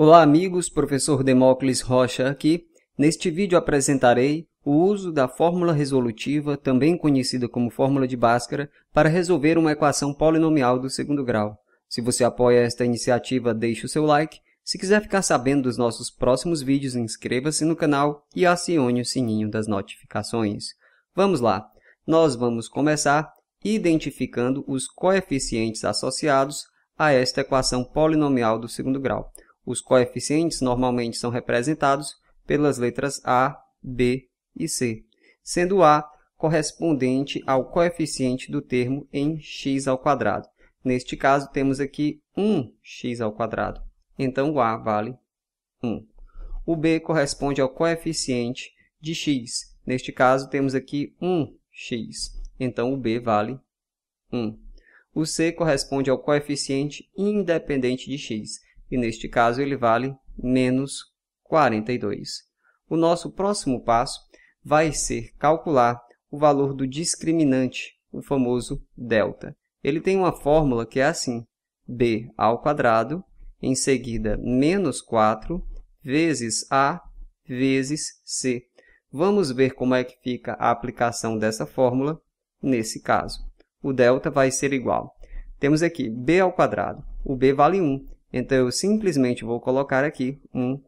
Olá, amigos. Professor Demócles Rocha aqui. Neste vídeo apresentarei o uso da fórmula resolutiva, também conhecida como fórmula de Bhaskara, para resolver uma equação polinomial do segundo grau. Se você apoia esta iniciativa, deixe o seu like. Se quiser ficar sabendo dos nossos próximos vídeos, inscreva-se no canal e acione o sininho das notificações. Vamos lá! Nós vamos começar identificando os coeficientes associados a esta equação polinomial do segundo grau. Os coeficientes normalmente são representados pelas letras A, B e C, sendo A correspondente ao coeficiente do termo em x ao quadrado. Neste caso, temos aqui 1x ao quadrado. Então, o A vale 1. O B corresponde ao coeficiente de x. Neste caso, temos aqui 1x. Então, o B vale 1. O C corresponde ao coeficiente independente de x e neste caso ele vale menos 42. O nosso próximo passo vai ser calcular o valor do discriminante, o famoso delta. Ele tem uma fórmula que é assim, b ao quadrado, em seguida menos 4 vezes a vezes c. Vamos ver como é que fica a aplicação dessa fórmula nesse caso. O delta vai ser igual. Temos aqui b ao quadrado. O b vale 1. Então, eu simplesmente vou colocar aqui 1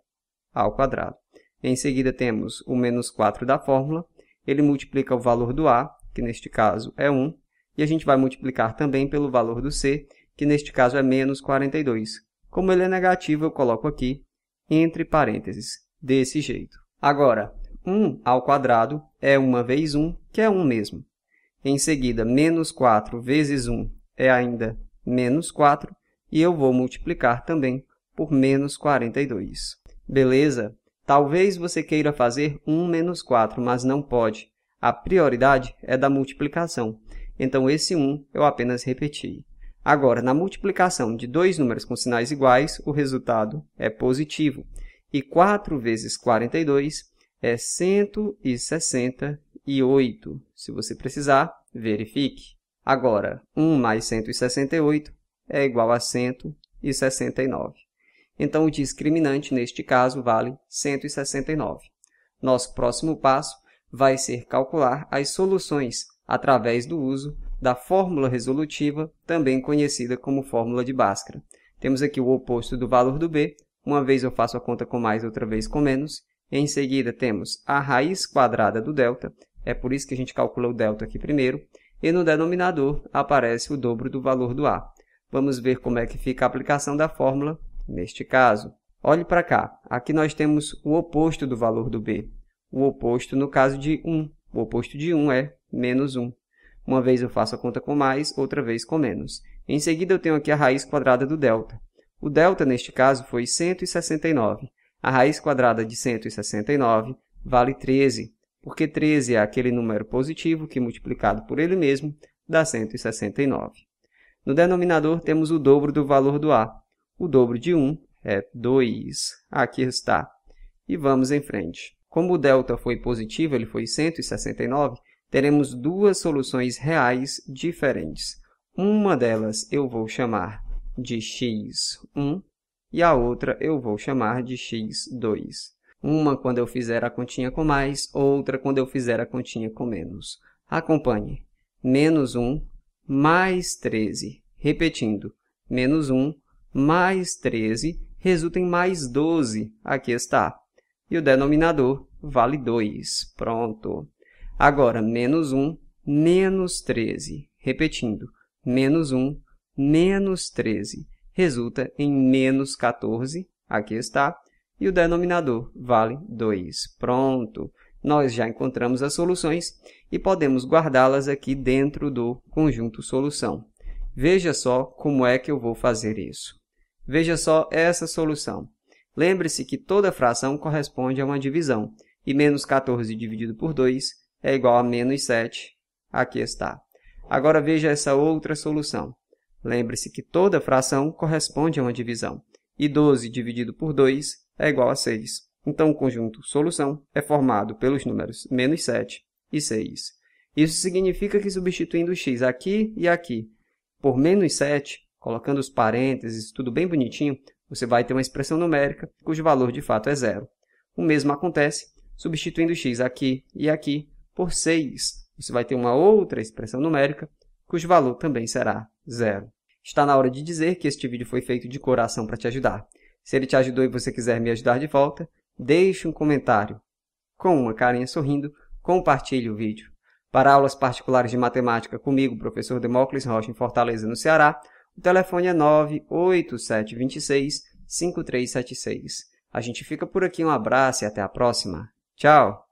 ao quadrado. Em seguida, temos o menos 4 da fórmula. Ele multiplica o valor do A, que neste caso é 1, e a gente vai multiplicar também pelo valor do C, que neste caso é menos 42. Como ele é negativo, eu coloco aqui entre parênteses, desse jeito. Agora, 1 ao quadrado é 1 vezes 1, que é 1 mesmo. Em seguida, menos 4 vezes 1 é ainda menos 4, e eu vou multiplicar também por menos 42. Beleza? Talvez você queira fazer 1 menos 4, mas não pode. A prioridade é da multiplicação, então esse 1 eu apenas repeti. Agora, na multiplicação de dois números com sinais iguais, o resultado é positivo. E 4 vezes 42 é 168. Se você precisar, verifique. Agora, 1 mais 168 é igual a 169. Então, o discriminante, neste caso, vale 169. Nosso próximo passo vai ser calcular as soluções através do uso da fórmula resolutiva, também conhecida como fórmula de Bhaskara. Temos aqui o oposto do valor do b, uma vez eu faço a conta com mais, outra vez com menos. Em seguida, temos a raiz quadrada do delta, é por isso que a gente calcula o delta aqui primeiro, e no denominador aparece o dobro do valor do a. Vamos ver como é que fica a aplicação da fórmula neste caso. Olhe para cá, aqui nós temos o oposto do valor do b. O oposto no caso de 1. O oposto de 1 é menos 1. Uma vez eu faço a conta com mais, outra vez com menos. Em seguida, eu tenho aqui a raiz quadrada do delta. O delta, neste caso, foi 169. A raiz quadrada de 169 vale 13, porque 13 é aquele número positivo que, multiplicado por ele mesmo, dá 169. No denominador temos o dobro do valor do A. O dobro de 1 é 2. Aqui está. E vamos em frente. Como o delta foi positivo, ele foi 169, teremos duas soluções reais diferentes. Uma delas eu vou chamar de x1 e a outra eu vou chamar de x2. Uma quando eu fizer a continha com mais, outra quando eu fizer a continha com menos. Acompanhe. Menos 1 mais 13. Repetindo, menos 1 mais 13 resulta em mais 12. Aqui está. E o denominador vale 2. Pronto. Agora, menos 1 menos 13. Repetindo, menos 1 menos 13 resulta em menos 14. Aqui está. E o denominador vale 2. Pronto nós já encontramos as soluções e podemos guardá-las aqui dentro do conjunto solução. Veja só como é que eu vou fazer isso. Veja só essa solução. Lembre-se que toda fração corresponde a uma divisão, e menos 14 dividido por 2 é igual a menos 7. Aqui está. Agora veja essa outra solução. Lembre-se que toda fração corresponde a uma divisão, e 12 dividido por 2 é igual a 6. Então, o conjunto solução é formado pelos números menos 7 e 6. Isso significa que substituindo x aqui e aqui por menos 7, colocando os parênteses, tudo bem bonitinho, você vai ter uma expressão numérica cujo valor de fato é zero. O mesmo acontece substituindo x aqui e aqui por 6. Você vai ter uma outra expressão numérica cujo valor também será zero. Está na hora de dizer que este vídeo foi feito de coração para te ajudar. Se ele te ajudou e você quiser me ajudar de volta, deixe um comentário. Com uma carinha sorrindo, compartilhe o vídeo. Para aulas particulares de matemática comigo, professor Demócles Rocha, em Fortaleza, no Ceará, o telefone é 98726 5376. A gente fica por aqui, um abraço e até a próxima. Tchau!